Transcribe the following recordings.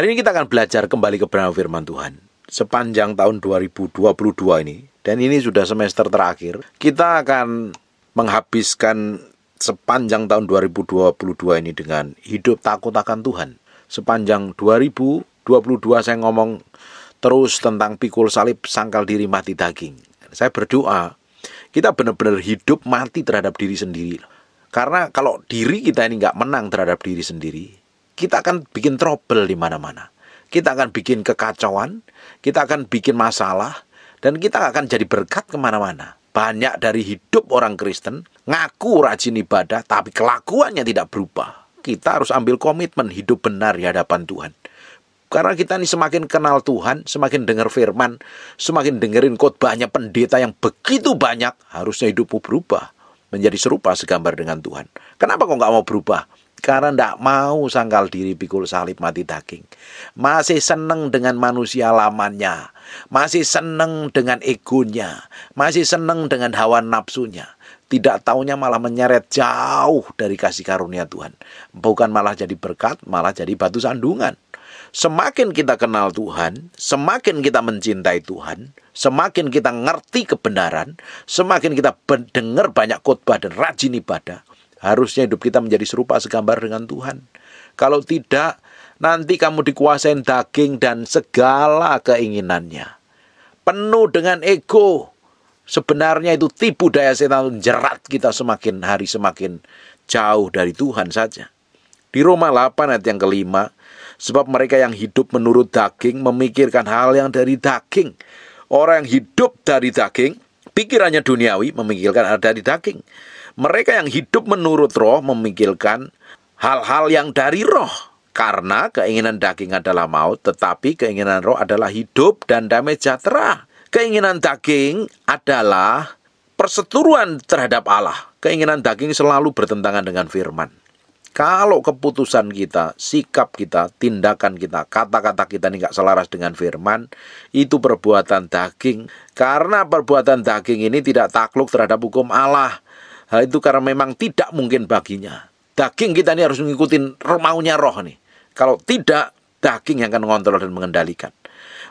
Hari ini kita akan belajar kembali ke kebenaran firman Tuhan. Sepanjang tahun 2022 ini, dan ini sudah semester terakhir, kita akan menghabiskan sepanjang tahun 2022 ini dengan hidup takut akan Tuhan. Sepanjang 2022 saya ngomong terus tentang pikul salib sangkal diri mati daging. Saya berdoa kita benar-benar hidup mati terhadap diri sendiri. Karena kalau diri kita ini nggak menang terhadap diri sendiri, kita akan bikin trouble di mana-mana. Kita akan bikin kekacauan, kita akan bikin masalah, dan kita akan jadi berkat kemana-mana. Banyak dari hidup orang Kristen ngaku rajin ibadah, tapi kelakuannya tidak berubah. Kita harus ambil komitmen hidup benar di hadapan Tuhan. Karena kita ini semakin kenal Tuhan, semakin dengar firman, semakin dengerin banyak pendeta yang begitu banyak, harusnya hidupmu berubah menjadi serupa segambar dengan Tuhan. Kenapa kok nggak mau berubah? karena tidak mau sangkal diri pikul salib mati daging. Masih senang dengan manusia lamanya masih senang dengan egonya, masih senang dengan hawa nafsunya. Tidak taunya malah menyeret jauh dari kasih karunia Tuhan. Bukan malah jadi berkat, malah jadi batu sandungan. Semakin kita kenal Tuhan, semakin kita mencintai Tuhan, semakin kita ngerti kebenaran, semakin kita mendengar banyak khotbah dan rajin ibadah, Harusnya hidup kita menjadi serupa segambar dengan Tuhan. Kalau tidak, nanti kamu dikuasain daging dan segala keinginannya. Penuh dengan ego. Sebenarnya itu tipu daya setan jerat kita semakin hari semakin jauh dari Tuhan saja. Di Roma 8 ayat yang kelima, sebab mereka yang hidup menurut daging memikirkan hal yang dari daging. Orang yang hidup dari daging, pikirannya duniawi memikirkan hal dari daging. Mereka yang hidup menurut roh memikirkan hal-hal yang dari roh. Karena keinginan daging adalah maut, tetapi keinginan roh adalah hidup dan damai sejahtera. Keinginan daging adalah perseturuan terhadap Allah. Keinginan daging selalu bertentangan dengan firman. Kalau keputusan kita, sikap kita, tindakan kita, kata-kata kita ini nggak selaras dengan firman, itu perbuatan daging. Karena perbuatan daging ini tidak takluk terhadap hukum Allah. Hal itu karena memang tidak mungkin baginya. Daging kita ini harus mengikuti maunya roh nih. Kalau tidak, daging yang akan mengontrol dan mengendalikan.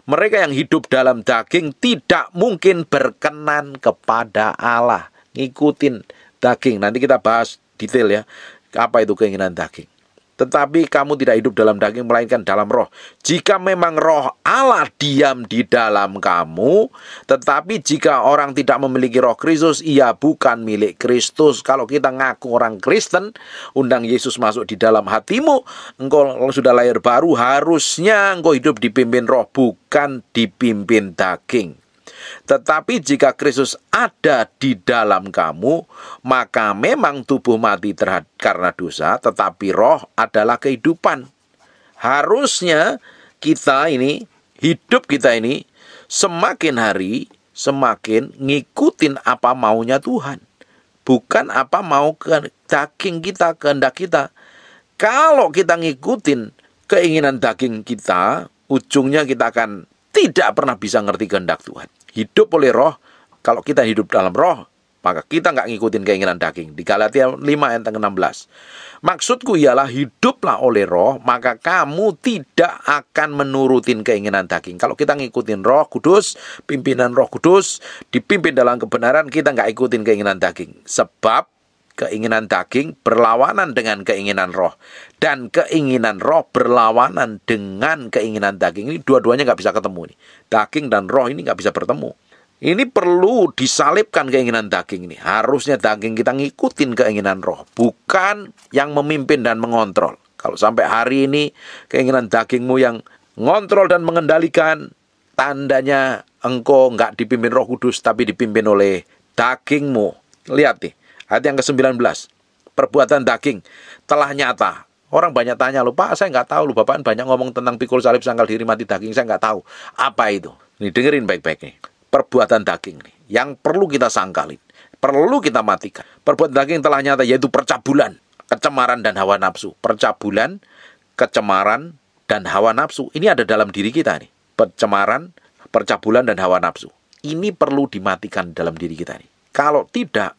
Mereka yang hidup dalam daging tidak mungkin berkenan kepada Allah. Ngikutin daging. Nanti kita bahas detail ya. Apa itu keinginan daging. Tetapi kamu tidak hidup dalam daging, melainkan dalam roh. Jika memang roh Allah diam di dalam kamu, tetapi jika orang tidak memiliki roh Kristus, ia bukan milik Kristus. Kalau kita ngaku orang Kristen, undang Yesus masuk di dalam hatimu, engkau sudah lahir baru, harusnya engkau hidup dipimpin roh, bukan dipimpin daging. Tetapi jika Kristus ada di dalam kamu, maka memang tubuh mati terhad karena dosa, tetapi roh adalah kehidupan. Harusnya kita ini, hidup kita ini, semakin hari semakin ngikutin apa maunya Tuhan. Bukan apa mau ke daging kita, kehendak kita. Kalau kita ngikutin keinginan daging kita, ujungnya kita akan tidak pernah bisa ngerti kehendak Tuhan hidup oleh roh, kalau kita hidup dalam roh, maka kita nggak ngikutin keinginan daging. Di Galatia 5 ayat 16. Maksudku ialah hiduplah oleh roh, maka kamu tidak akan menurutin keinginan daging. Kalau kita ngikutin roh kudus, pimpinan roh kudus, dipimpin dalam kebenaran, kita nggak ikutin keinginan daging. Sebab keinginan daging berlawanan dengan keinginan roh dan keinginan roh berlawanan dengan keinginan daging ini dua-duanya nggak bisa ketemu nih daging dan roh ini nggak bisa bertemu ini perlu disalibkan keinginan daging ini harusnya daging kita ngikutin keinginan roh bukan yang memimpin dan mengontrol kalau sampai hari ini keinginan dagingmu yang ngontrol dan mengendalikan tandanya engkau nggak dipimpin roh kudus tapi dipimpin oleh dagingmu lihat nih hati yang ke-19. Perbuatan daging telah nyata. Orang banyak tanya, lupa Pak, saya nggak tahu loh Bapak kan banyak ngomong tentang pikul salib sangkal diri mati daging, saya nggak tahu. Apa itu? Nih dengerin baik-baik nih. Perbuatan daging nih yang perlu kita sangkalin, perlu kita matikan. Perbuatan daging telah nyata yaitu percabulan, kecemaran dan hawa nafsu. Percabulan, kecemaran dan hawa nafsu. Ini ada dalam diri kita nih. Percemaran, percabulan dan hawa nafsu. Ini perlu dimatikan dalam diri kita nih. Kalau tidak,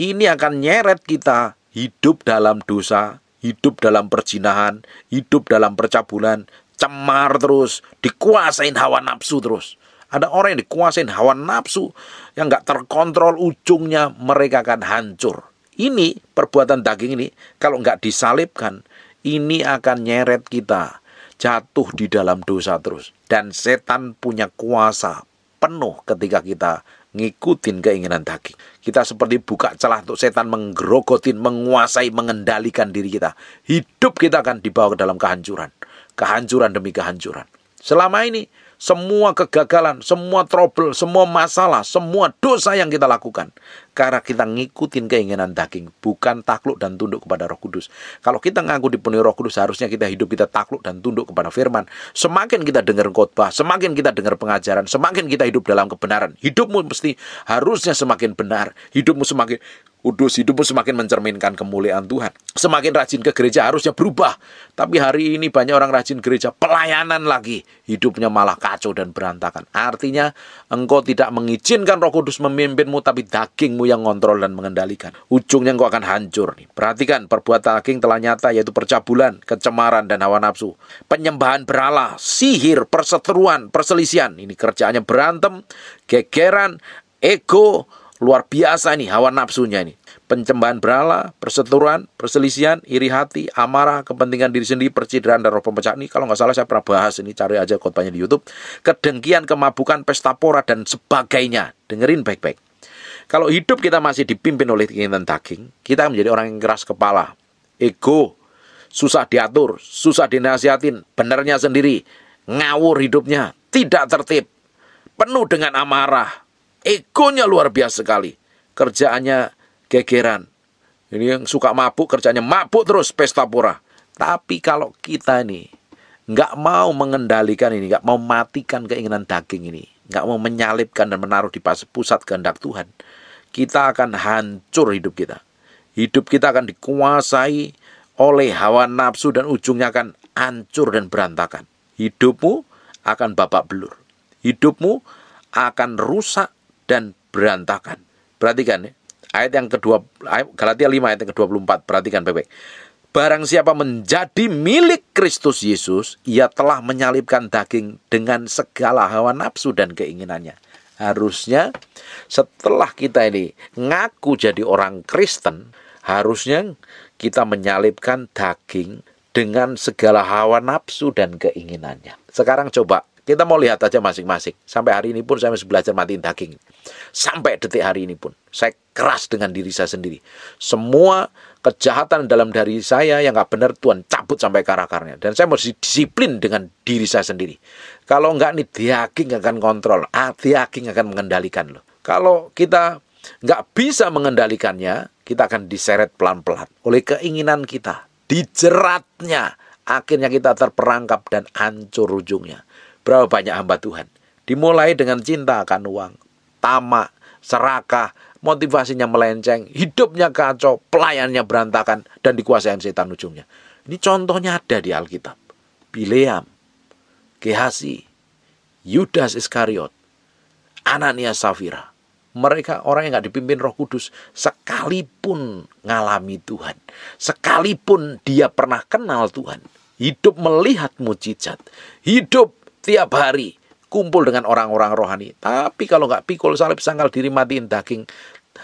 ini akan nyeret kita hidup dalam dosa, hidup dalam perjinahan, hidup dalam percabulan, cemar terus, dikuasain hawa nafsu terus. Ada orang yang dikuasain hawa nafsu yang nggak terkontrol ujungnya mereka akan hancur. Ini perbuatan daging ini kalau nggak disalibkan ini akan nyeret kita jatuh di dalam dosa terus dan setan punya kuasa penuh ketika kita ngikutin keinginan daging. Kita seperti buka celah untuk setan menggerogotin, menguasai, mengendalikan diri kita. Hidup kita akan dibawa ke dalam kehancuran. Kehancuran demi kehancuran. Selama ini semua kegagalan, semua trouble, semua masalah, semua dosa yang kita lakukan. Karena kita ngikutin keinginan daging, bukan takluk dan tunduk kepada Roh Kudus. Kalau kita ngaku dipenuhi Roh Kudus, seharusnya kita hidup kita takluk dan tunduk kepada firman. Semakin kita dengar khotbah, semakin kita dengar pengajaran, semakin kita hidup dalam kebenaran. Hidupmu mesti harusnya semakin benar, hidupmu semakin Kudus hidupmu semakin mencerminkan kemuliaan Tuhan. Semakin rajin ke gereja harusnya berubah. Tapi hari ini banyak orang rajin gereja pelayanan lagi. Hidupnya malah kacau dan berantakan. Artinya engkau tidak mengizinkan roh kudus memimpinmu tapi dagingmu yang ngontrol dan mengendalikan. Ujungnya engkau akan hancur. nih. Perhatikan perbuatan daging telah nyata yaitu percabulan, kecemaran, dan hawa nafsu. Penyembahan berhala, sihir, perseteruan, perselisian. Ini kerjaannya berantem, gegeran, ego, Luar biasa nih hawa nafsunya ini. Pencembahan berhala, perseteruan, perselisihan, iri hati, amarah, kepentingan diri sendiri, percideran dan roh pemecah ini. Kalau nggak salah saya pernah bahas ini, cari aja kotbahnya di Youtube. Kedengkian, kemabukan, pesta pora, dan sebagainya. Dengerin baik-baik. Kalau hidup kita masih dipimpin oleh keinginan daging, kita menjadi orang yang keras kepala, ego, susah diatur, susah dinasihatin, benernya sendiri, ngawur hidupnya, tidak tertib, penuh dengan amarah, Egonya luar biasa sekali. Kerjaannya gegeran. Ini yang suka mabuk, kerjanya mabuk terus pesta pura. Tapi kalau kita ini nggak mau mengendalikan ini, nggak mau matikan keinginan daging ini, nggak mau menyalipkan dan menaruh di pusat kehendak Tuhan, kita akan hancur hidup kita. Hidup kita akan dikuasai oleh hawa nafsu dan ujungnya akan hancur dan berantakan. Hidupmu akan babak belur. Hidupmu akan rusak dan berantakan. Perhatikan ya. Ayat yang kedua Galatia 5 ayat yang ke-24. Perhatikan baik-baik. Barang siapa menjadi milik Kristus Yesus, ia telah menyalibkan daging dengan segala hawa nafsu dan keinginannya. Harusnya setelah kita ini ngaku jadi orang Kristen, harusnya kita menyalibkan daging dengan segala hawa nafsu dan keinginannya. Sekarang coba kita mau lihat aja masing-masing. Sampai hari ini pun saya masih belajar matiin daging. Sampai detik hari ini pun. Saya keras dengan diri saya sendiri. Semua kejahatan dalam dari saya yang gak benar Tuhan cabut sampai ke akarnya. Dan saya mesti disiplin dengan diri saya sendiri. Kalau enggak nih daging akan kontrol. Ah, daging akan mengendalikan loh. Kalau kita nggak bisa mengendalikannya, kita akan diseret pelan-pelan oleh keinginan kita. Dijeratnya, akhirnya kita terperangkap dan hancur ujungnya. Berapa banyak hamba Tuhan Dimulai dengan cinta akan uang Tamak, serakah, motivasinya melenceng Hidupnya kacau, pelayannya berantakan Dan dikuasai setan ujungnya Ini contohnya ada di Alkitab Bileam, Gehasi, Yudas Iskariot, Ananias Safira mereka orang yang nggak dipimpin Roh Kudus sekalipun ngalami Tuhan, sekalipun dia pernah kenal Tuhan, hidup melihat mujizat, hidup tiap hari kumpul dengan orang-orang rohani. Tapi kalau nggak pikul salib sangkal diri matiin daging,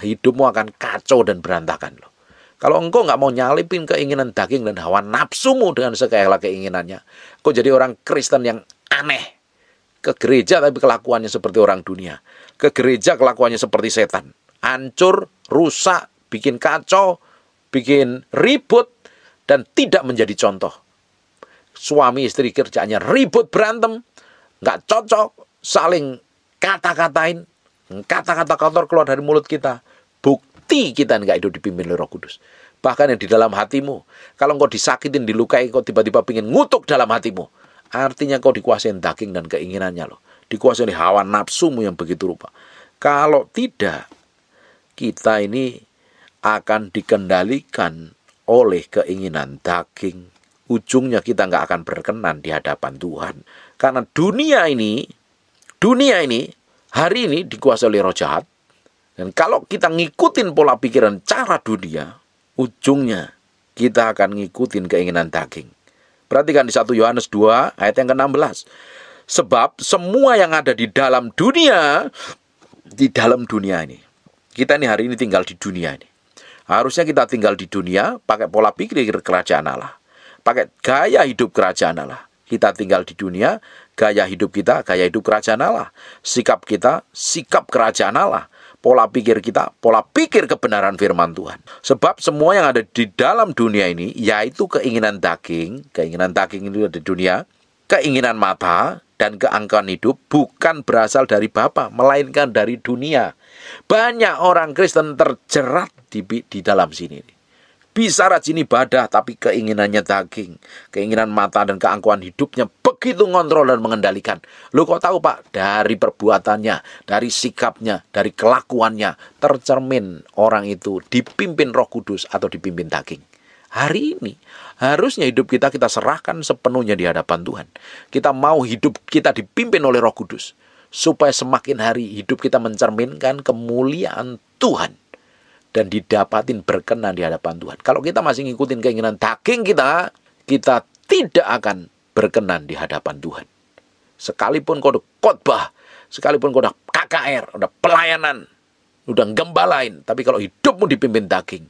hidupmu akan kacau dan berantakan loh. Kalau engkau nggak mau nyalipin keinginan daging dan hawa nafsumu dengan segala keinginannya, kau jadi orang Kristen yang aneh. Ke gereja tapi kelakuannya seperti orang dunia. Ke gereja kelakuannya seperti setan. Hancur, rusak, bikin kacau, bikin ribut, dan tidak menjadi contoh suami istri kerjanya ribut berantem, nggak cocok, saling kata-katain, kata-kata kotor keluar dari mulut kita. Bukti kita nggak hidup dipimpin oleh Roh Kudus. Bahkan yang di dalam hatimu, kalau engkau disakitin, dilukai, kau tiba-tiba pingin ngutuk dalam hatimu. Artinya kau dikuasai daging dan keinginannya loh. Dikuasai oleh hawa nafsumu yang begitu rupa. Kalau tidak, kita ini akan dikendalikan oleh keinginan daging, ujungnya kita nggak akan berkenan di hadapan Tuhan. Karena dunia ini, dunia ini, hari ini dikuasai oleh roh jahat. Dan kalau kita ngikutin pola pikiran cara dunia, ujungnya kita akan ngikutin keinginan daging. Perhatikan di 1 Yohanes 2 ayat yang ke-16. Sebab semua yang ada di dalam dunia, di dalam dunia ini. Kita ini hari ini tinggal di dunia ini. Harusnya kita tinggal di dunia pakai pola pikir kerajaan Allah pakai gaya hidup kerajaan Allah. Kita tinggal di dunia, gaya hidup kita, gaya hidup kerajaan Allah. Sikap kita, sikap kerajaan Allah. Pola pikir kita, pola pikir kebenaran firman Tuhan. Sebab semua yang ada di dalam dunia ini, yaitu keinginan daging, keinginan daging itu ada di dunia, keinginan mata, dan keangkuhan hidup bukan berasal dari Bapa, melainkan dari dunia. Banyak orang Kristen terjerat di, di dalam sini. Bisa rajin ibadah tapi keinginannya daging, keinginan mata dan keangkuhan hidupnya begitu ngontrol dan mengendalikan. Lu kok tahu Pak, dari perbuatannya, dari sikapnya, dari kelakuannya tercermin orang itu dipimpin Roh Kudus atau dipimpin daging. Hari ini harusnya hidup kita kita serahkan sepenuhnya di hadapan Tuhan. Kita mau hidup kita dipimpin oleh Roh Kudus supaya semakin hari hidup kita mencerminkan kemuliaan Tuhan dan didapatin berkenan di hadapan Tuhan. Kalau kita masih ngikutin keinginan daging kita, kita tidak akan berkenan di hadapan Tuhan. Sekalipun kau udah khotbah, sekalipun kau udah KKR, udah pelayanan, udah gembalain, tapi kalau hidupmu dipimpin daging,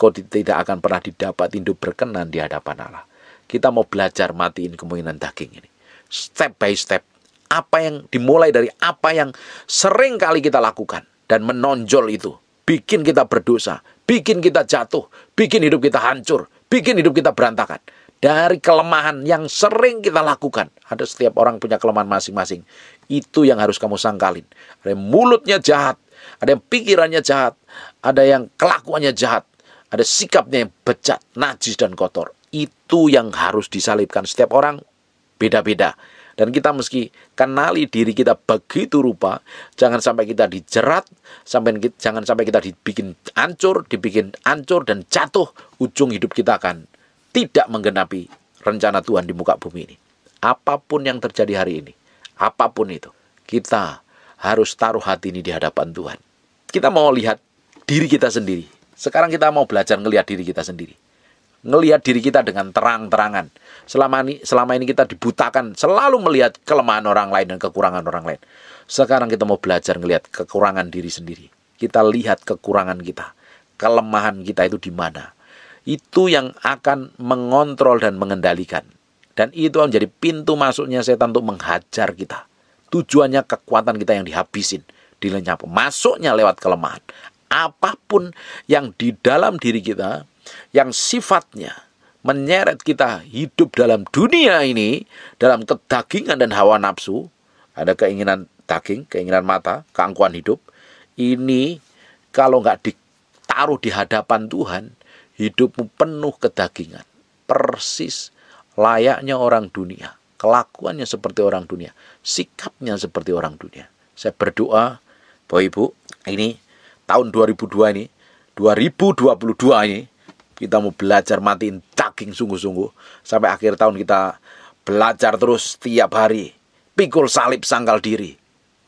kau tidak akan pernah didapat hidup berkenan di hadapan Allah. Kita mau belajar matiin kemungkinan daging ini. Step by step. Apa yang dimulai dari apa yang sering kali kita lakukan. Dan menonjol itu bikin kita berdosa, bikin kita jatuh, bikin hidup kita hancur, bikin hidup kita berantakan. Dari kelemahan yang sering kita lakukan, ada setiap orang punya kelemahan masing-masing. Itu yang harus kamu sangkalin. Ada yang mulutnya jahat, ada yang pikirannya jahat, ada yang kelakuannya jahat, ada sikapnya yang bejat, najis dan kotor. Itu yang harus disalibkan setiap orang beda-beda. Dan kita meski kenali diri kita begitu rupa, jangan sampai kita dijerat, sampai jangan sampai kita dibikin ancur, dibikin ancur dan jatuh ujung hidup kita akan tidak menggenapi rencana Tuhan di muka bumi ini. Apapun yang terjadi hari ini, apapun itu, kita harus taruh hati ini di hadapan Tuhan. Kita mau lihat diri kita sendiri. Sekarang kita mau belajar ngelihat diri kita sendiri ngelihat diri kita dengan terang-terangan. Selama ini selama ini kita dibutakan selalu melihat kelemahan orang lain dan kekurangan orang lain. Sekarang kita mau belajar ngelihat kekurangan diri sendiri. Kita lihat kekurangan kita, kelemahan kita itu di mana. Itu yang akan mengontrol dan mengendalikan. Dan itu menjadi pintu masuknya setan untuk menghajar kita. Tujuannya kekuatan kita yang dihabisin, dilenyap. Masuknya lewat kelemahan apapun yang di dalam diri kita yang sifatnya menyeret kita hidup dalam dunia ini, dalam kedagingan dan hawa nafsu, ada keinginan daging, keinginan mata, keangkuhan hidup, ini kalau nggak ditaruh di hadapan Tuhan, hidupmu penuh kedagingan. Persis layaknya orang dunia. Kelakuannya seperti orang dunia. Sikapnya seperti orang dunia. Saya berdoa, Bapak Ibu, ini tahun 2002 ini, 2022 ini, kita mau belajar matiin daging sungguh-sungguh sampai akhir tahun kita belajar terus tiap hari pikul salib sangkal diri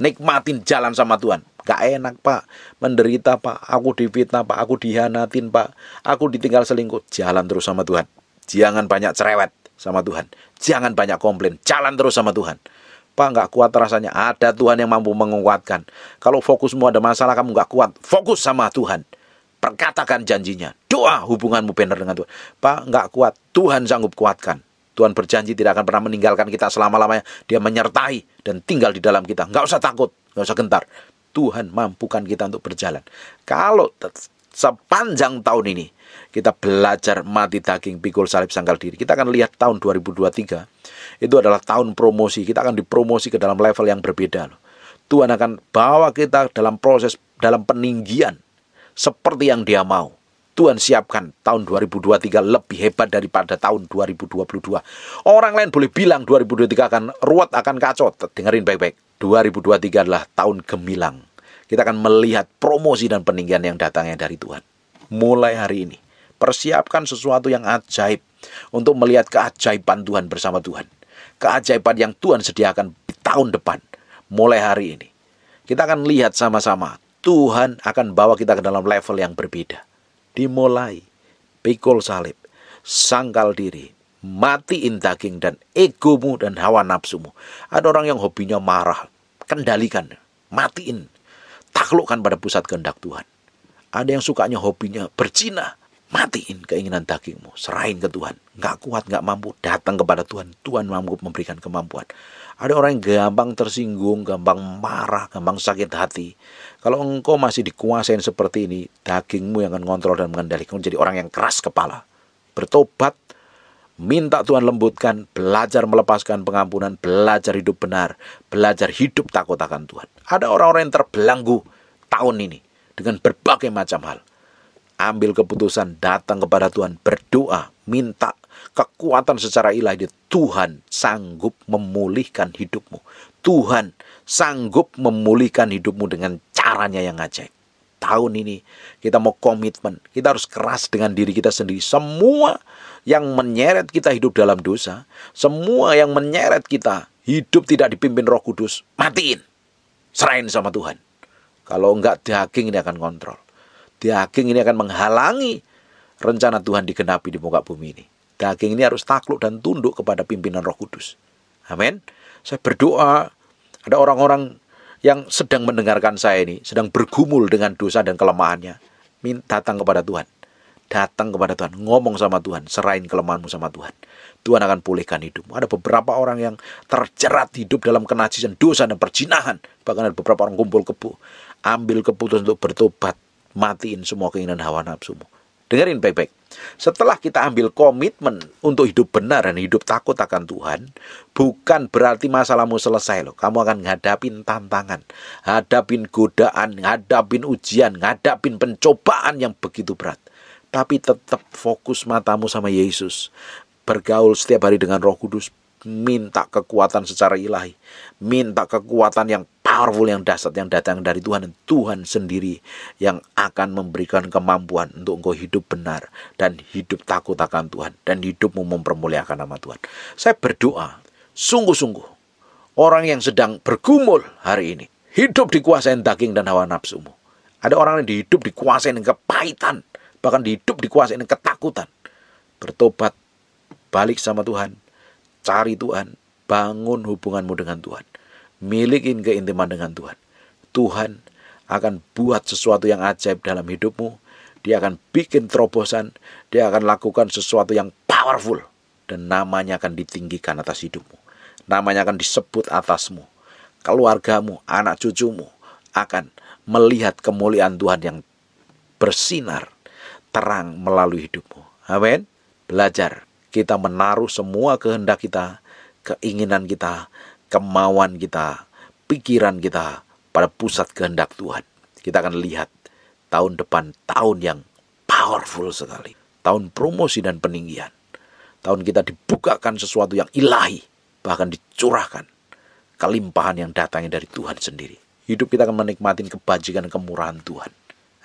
nikmatin jalan sama Tuhan gak enak pak menderita pak aku difitnah pak aku dihanatin pak aku ditinggal selingkuh jalan terus sama Tuhan jangan banyak cerewet sama Tuhan jangan banyak komplain jalan terus sama Tuhan Pak nggak kuat rasanya ada Tuhan yang mampu menguatkan kalau fokusmu ada masalah kamu nggak kuat fokus sama Tuhan Perkatakan janjinya. Doa hubunganmu benar dengan Tuhan. Pak, nggak kuat. Tuhan sanggup kuatkan. Tuhan berjanji tidak akan pernah meninggalkan kita selama-lamanya. Dia menyertai dan tinggal di dalam kita. Nggak usah takut, nggak usah gentar. Tuhan mampukan kita untuk berjalan. Kalau sepanjang tahun ini kita belajar mati daging pikul salib sangkal diri. Kita akan lihat tahun 2023 itu adalah tahun promosi. Kita akan dipromosi ke dalam level yang berbeda Tuhan akan bawa kita dalam proses dalam peninggian seperti yang dia mau. Tuhan siapkan tahun 2023 lebih hebat daripada tahun 2022. Orang lain boleh bilang 2023 akan ruwet, akan kacau. Dengerin baik-baik. 2023 adalah tahun gemilang. Kita akan melihat promosi dan peninggian yang datangnya dari Tuhan. Mulai hari ini, persiapkan sesuatu yang ajaib untuk melihat keajaiban Tuhan bersama Tuhan. Keajaiban yang Tuhan sediakan di tahun depan, mulai hari ini. Kita akan lihat sama-sama Tuhan akan bawa kita ke dalam level yang berbeda. Dimulai pikul salib, sangkal diri, matiin daging dan egomu dan hawa nafsumu. Ada orang yang hobinya marah, kendalikan, matiin, taklukkan pada pusat kehendak Tuhan. Ada yang sukanya hobinya bercina, matiin keinginan dagingmu, serahin ke Tuhan. Nggak kuat, nggak mampu, datang kepada Tuhan. Tuhan mampu memberikan kemampuan. Ada orang yang gampang tersinggung, gampang marah, gampang sakit hati. Kalau engkau masih dikuasain seperti ini, dagingmu yang akan ngontrol dan mengendalikan. Jadi orang yang keras kepala. Bertobat, minta Tuhan lembutkan, belajar melepaskan pengampunan, belajar hidup benar, belajar hidup takut akan Tuhan. Ada orang-orang yang terbelanggu tahun ini dengan berbagai macam hal ambil keputusan, datang kepada Tuhan, berdoa, minta kekuatan secara ilahi. Tuhan sanggup memulihkan hidupmu. Tuhan sanggup memulihkan hidupmu dengan caranya yang ajaib. Tahun ini kita mau komitmen, kita harus keras dengan diri kita sendiri. Semua yang menyeret kita hidup dalam dosa, semua yang menyeret kita hidup tidak dipimpin Roh Kudus, matiin. Serahin sama Tuhan. Kalau enggak daging ini akan kontrol. Daging ini akan menghalangi rencana Tuhan digenapi di muka bumi ini. Daging ini harus takluk dan tunduk kepada pimpinan Roh Kudus. Amin. Saya berdoa ada orang-orang yang sedang mendengarkan saya ini, sedang bergumul dengan dosa dan kelemahannya. Minta datang kepada Tuhan. Datang kepada Tuhan, ngomong sama Tuhan, serahin kelemahanmu sama Tuhan. Tuhan akan pulihkan hidupmu. Ada beberapa orang yang terjerat hidup dalam kenajisan dosa dan perjinahan. Bahkan ada beberapa orang kumpul kebu. Ambil keputusan untuk bertobat matiin semua keinginan hawa nafsumu. Dengerin baik-baik. Setelah kita ambil komitmen untuk hidup benar dan hidup takut akan Tuhan, bukan berarti masalahmu selesai loh. Kamu akan ngadapin tantangan, hadapin godaan, ngadapin ujian, ngadapin pencobaan yang begitu berat. Tapi tetap fokus matamu sama Yesus. Bergaul setiap hari dengan Roh Kudus, minta kekuatan secara ilahi, minta kekuatan yang powerful yang dasar, yang datang dari Tuhan. Tuhan sendiri yang akan memberikan kemampuan untuk engkau hidup benar dan hidup takut akan Tuhan dan hidupmu mempermuliakan nama Tuhan. Saya berdoa sungguh-sungguh orang yang sedang bergumul hari ini hidup dikuasai daging dan hawa nafsumu. Ada orang yang dihidup dikuasai dengan kepahitan, bahkan dihidup dikuasai dengan ketakutan. Bertobat, balik sama Tuhan, cari Tuhan, bangun hubunganmu dengan Tuhan milikin keintiman dengan Tuhan. Tuhan akan buat sesuatu yang ajaib dalam hidupmu. Dia akan bikin terobosan. Dia akan lakukan sesuatu yang powerful. Dan namanya akan ditinggikan atas hidupmu. Namanya akan disebut atasmu. Keluargamu, anak cucumu akan melihat kemuliaan Tuhan yang bersinar terang melalui hidupmu. Amin. Belajar kita menaruh semua kehendak kita, keinginan kita, kemauan kita, pikiran kita pada pusat kehendak Tuhan. Kita akan lihat tahun depan tahun yang powerful sekali. Tahun promosi dan peninggian. Tahun kita dibukakan sesuatu yang ilahi, bahkan dicurahkan. Kelimpahan yang datangnya dari Tuhan sendiri. Hidup kita akan menikmati kebajikan kemurahan Tuhan.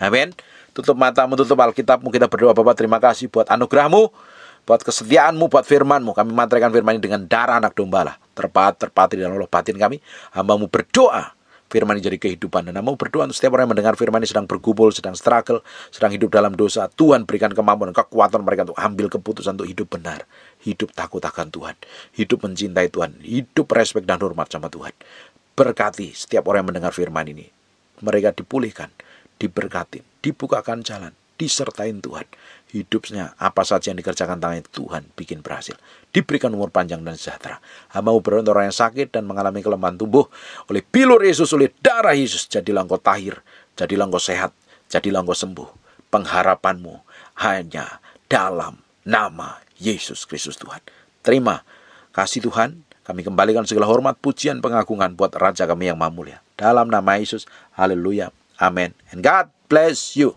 Amin. Tutup matamu, tutup Alkitabmu, kita berdoa Bapak terima kasih buat anugerahmu buat kesetiaanmu, buat firmanmu. Kami mantraikan firman ini dengan darah anak domba lah. Terpat, terpatri dan allah batin kami. Hambamu berdoa. Firman ini jadi kehidupan. Dan namamu berdoa untuk setiap orang yang mendengar firman ini sedang bergubul, sedang struggle, sedang hidup dalam dosa. Tuhan berikan kemampuan, dan kekuatan mereka untuk ambil keputusan untuk hidup benar. Hidup takut akan Tuhan. Hidup mencintai Tuhan. Hidup respek dan hormat sama Tuhan. Berkati setiap orang yang mendengar firman ini. Mereka dipulihkan, diberkati, dibukakan jalan, disertain Tuhan hidupnya apa saja yang dikerjakan tangan Tuhan bikin berhasil diberikan umur panjang dan sejahtera hamba beruntung orang yang sakit dan mengalami kelemahan tubuh oleh pilur Yesus oleh darah Yesus jadi engkau tahir jadi engkau sehat jadi engkau sembuh pengharapanmu hanya dalam nama Yesus Kristus Tuhan terima kasih Tuhan kami kembalikan segala hormat pujian pengagungan buat Raja kami yang maha mulia dalam nama Yesus haleluya amin and God bless you